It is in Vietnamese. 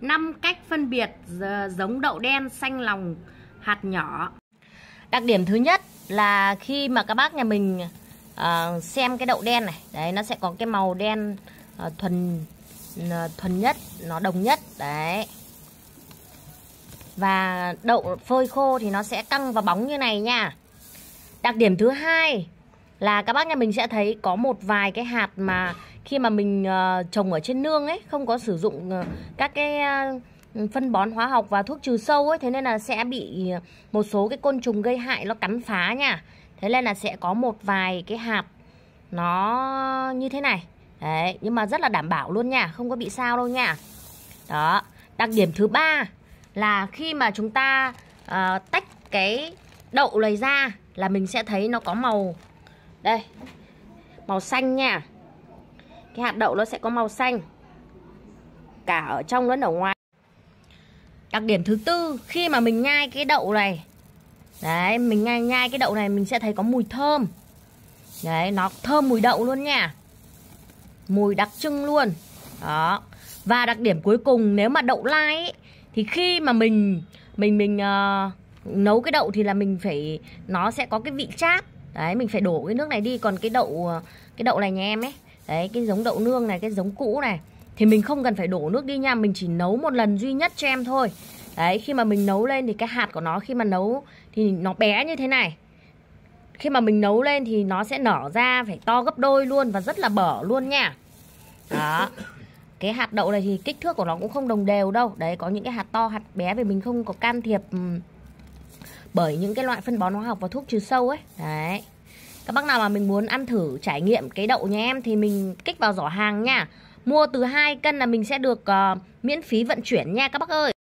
5 cách phân biệt giống đậu đen xanh lòng hạt nhỏ. Đặc điểm thứ nhất là khi mà các bác nhà mình uh, xem cái đậu đen này, đấy nó sẽ có cái màu đen uh, thuần uh, thuần nhất, nó đồng nhất đấy. Và đậu phơi khô thì nó sẽ căng và bóng như này nha. Đặc điểm thứ hai là các bác nhà mình sẽ thấy có một vài cái hạt mà khi mà mình uh, trồng ở trên nương ấy không có sử dụng uh, các cái uh, phân bón hóa học và thuốc trừ sâu ấy thế nên là sẽ bị một số cái côn trùng gây hại nó cắn phá nha thế nên là sẽ có một vài cái hạt nó như thế này đấy nhưng mà rất là đảm bảo luôn nha không có bị sao đâu nha đó đặc điểm thứ ba là khi mà chúng ta uh, tách cái đậu này ra là mình sẽ thấy nó có màu đây Màu xanh nha Cái hạt đậu nó sẽ có màu xanh Cả ở trong lẫn ở ngoài Đặc điểm thứ tư Khi mà mình nhai cái đậu này Đấy mình nhai, nhai cái đậu này Mình sẽ thấy có mùi thơm Đấy nó thơm mùi đậu luôn nha Mùi đặc trưng luôn Đó Và đặc điểm cuối cùng nếu mà đậu lai ấy, Thì khi mà mình Mình mình uh, nấu cái đậu thì là mình phải nó sẽ có cái vị chát đấy mình phải đổ cái nước này đi còn cái đậu cái đậu này nhà em ấy đấy cái giống đậu nương này cái giống cũ này thì mình không cần phải đổ nước đi nha mình chỉ nấu một lần duy nhất cho em thôi đấy khi mà mình nấu lên thì cái hạt của nó khi mà nấu thì nó bé như thế này khi mà mình nấu lên thì nó sẽ nở ra phải to gấp đôi luôn và rất là bở luôn nha đó cái hạt đậu này thì kích thước của nó cũng không đồng đều đâu đấy có những cái hạt to hạt bé vì mình không có can thiệp bởi những cái loại phân bón hóa học và thuốc trừ sâu ấy đấy các bác nào mà mình muốn ăn thử trải nghiệm cái đậu nhà em thì mình kích vào giỏ hàng nha mua từ hai cân là mình sẽ được uh, miễn phí vận chuyển nha các bác ơi